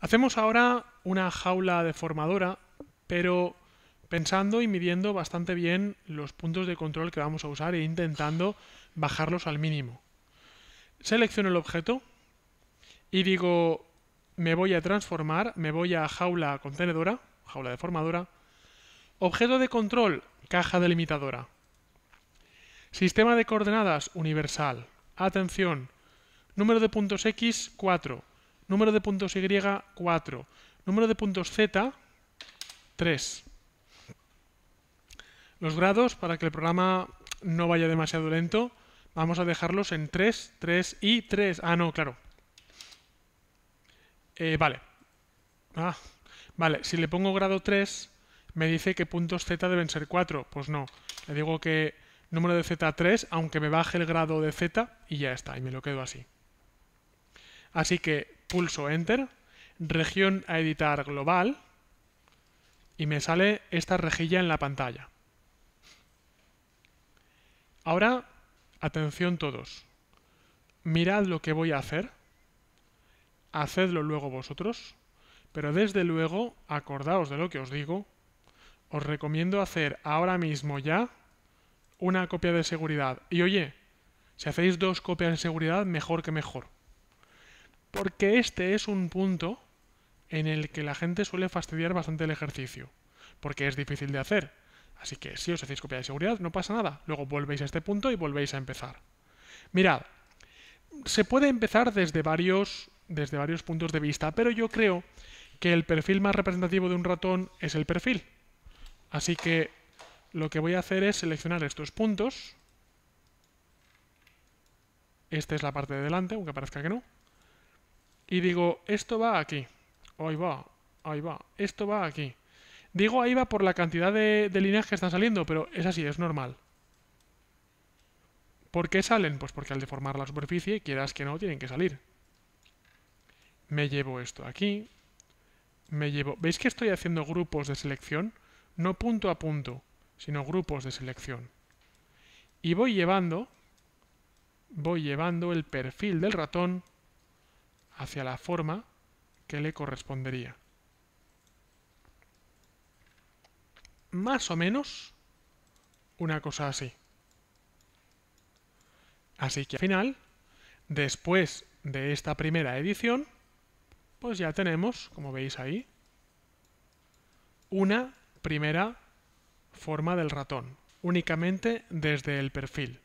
Hacemos ahora una jaula deformadora, pero pensando y midiendo bastante bien los puntos de control que vamos a usar e intentando bajarlos al mínimo. Selecciono el objeto y digo me voy a transformar, me voy a jaula contenedora, jaula deformadora, objeto de control, caja delimitadora, sistema de coordenadas universal, atención, número de puntos X, 4, número de puntos Y, 4, número de puntos Z, 3. Los grados, para que el programa no vaya demasiado lento, vamos a dejarlos en 3, 3 y 3. Ah, no, claro. Eh, vale. Ah, vale, si le pongo grado 3, me dice que puntos Z deben ser 4. Pues no, le digo que número de Z 3, aunque me baje el grado de Z y ya está, y me lo quedo así. Así que pulso Enter, región a editar global y me sale esta rejilla en la pantalla. Ahora, atención todos. Mirad lo que voy a hacer. Hacedlo luego vosotros. Pero desde luego, acordaos de lo que os digo, os recomiendo hacer ahora mismo ya una copia de seguridad. Y oye, si hacéis dos copias de seguridad, mejor que mejor porque este es un punto en el que la gente suele fastidiar bastante el ejercicio, porque es difícil de hacer. Así que si os hacéis copia de seguridad, no pasa nada. Luego volvéis a este punto y volvéis a empezar. Mirad, se puede empezar desde varios, desde varios puntos de vista, pero yo creo que el perfil más representativo de un ratón es el perfil. Así que lo que voy a hacer es seleccionar estos puntos. Esta es la parte de delante, aunque parezca que no y digo, esto va aquí, ahí va, ahí va, esto va aquí. Digo ahí va por la cantidad de, de líneas que están saliendo, pero es así, es normal. ¿Por qué salen? Pues porque al deformar la superficie, quieras que no, tienen que salir. Me llevo esto aquí. Me llevo... ¿Veis que estoy haciendo grupos de selección? No punto a punto, sino grupos de selección. Y voy llevando... Voy llevando el perfil del ratón hacia la forma que le correspondería. Más o menos una cosa así. Así que al final, después de esta primera edición, pues ya tenemos, como veis ahí, una primera forma del ratón, únicamente desde el perfil.